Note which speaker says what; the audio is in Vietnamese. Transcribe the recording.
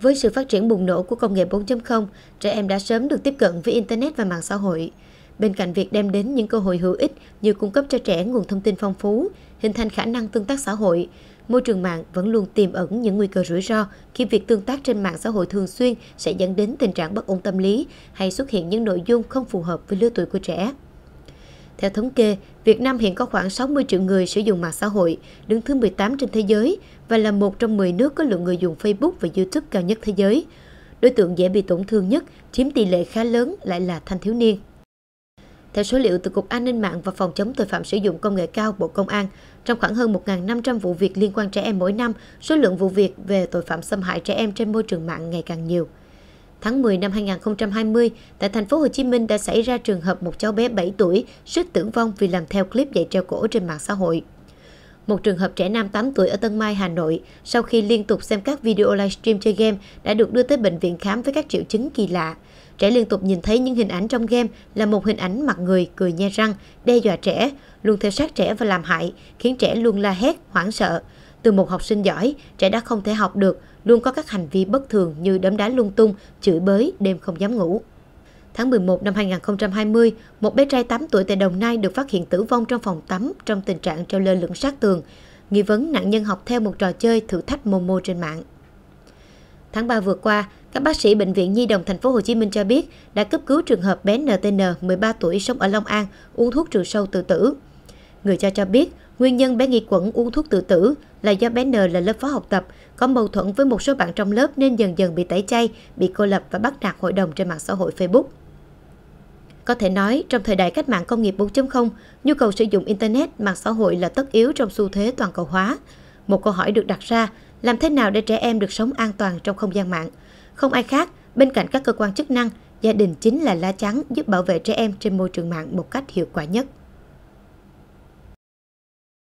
Speaker 1: Với sự phát triển bùng nổ của công nghệ 4.0, trẻ em đã sớm được tiếp cận với Internet và mạng xã hội. Bên cạnh việc đem đến những cơ hội hữu ích như cung cấp cho trẻ nguồn thông tin phong phú, hình thành khả năng tương tác xã hội, môi trường mạng vẫn luôn tiềm ẩn những nguy cơ rủi ro khi việc tương tác trên mạng xã hội thường xuyên sẽ dẫn đến tình trạng bất ổn tâm lý hay xuất hiện những nội dung không phù hợp với lứa tuổi của trẻ. Theo thống kê, Việt Nam hiện có khoảng 60 triệu người sử dụng mạng xã hội, đứng thứ 18 trên thế giới và là một trong 10 nước có lượng người dùng Facebook và YouTube cao nhất thế giới. Đối tượng dễ bị tổn thương nhất, chiếm tỷ lệ khá lớn lại là thanh thiếu niên. Theo số liệu từ Cục An ninh mạng và Phòng chống tội phạm sử dụng công nghệ cao Bộ Công an, trong khoảng hơn 1.500 vụ việc liên quan trẻ em mỗi năm, số lượng vụ việc về tội phạm xâm hại trẻ em trên môi trường mạng ngày càng nhiều tháng 10 năm 2020, tại thành phố Hồ Chí Minh đã xảy ra trường hợp một cháu bé 7 tuổi suýt tử vong vì làm theo clip dạy treo cổ trên mạng xã hội. Một trường hợp trẻ nam 8 tuổi ở Tân Mai, Hà Nội, sau khi liên tục xem các video livestream chơi game, đã được đưa tới bệnh viện khám với các triệu chứng kỳ lạ. Trẻ liên tục nhìn thấy những hình ảnh trong game là một hình ảnh mặt người, cười nhe răng, đe dọa trẻ, luôn theo sát trẻ và làm hại, khiến trẻ luôn la hét, hoảng sợ. Từ một học sinh giỏi, trẻ đã không thể học được, luôn có các hành vi bất thường như đấm đá lung tung, chửi bới, đêm không dám ngủ. Tháng 11 năm 2020, một bé trai 8 tuổi tại Đồng Nai được phát hiện tử vong trong phòng tắm trong tình trạng treo lơ lửng sát tường. Nghi vấn nạn nhân học theo một trò chơi thử thách Momo trên mạng. Tháng 3 vừa qua, các bác sĩ bệnh viện Nhi đồng thành phố Hồ Chí Minh cho biết đã cấp cứu trường hợp bé NTN 13 tuổi sống ở Long An uống thuốc trừ sâu tự tử. Người cha cho biết Nguyên nhân bé nghi quẩn uống thuốc tự tử là do bé N là lớp phó học tập, có mâu thuẫn với một số bạn trong lớp nên dần dần bị tẩy chay, bị cô lập và bắt nạt hội đồng trên mạng xã hội Facebook. Có thể nói, trong thời đại cách mạng công nghiệp 4.0, nhu cầu sử dụng Internet, mạng xã hội là tất yếu trong xu thế toàn cầu hóa. Một câu hỏi được đặt ra, làm thế nào để trẻ em được sống an toàn trong không gian mạng? Không ai khác, bên cạnh các cơ quan chức năng, gia đình chính là lá chắn giúp bảo vệ trẻ em trên môi trường mạng một cách hiệu quả nhất.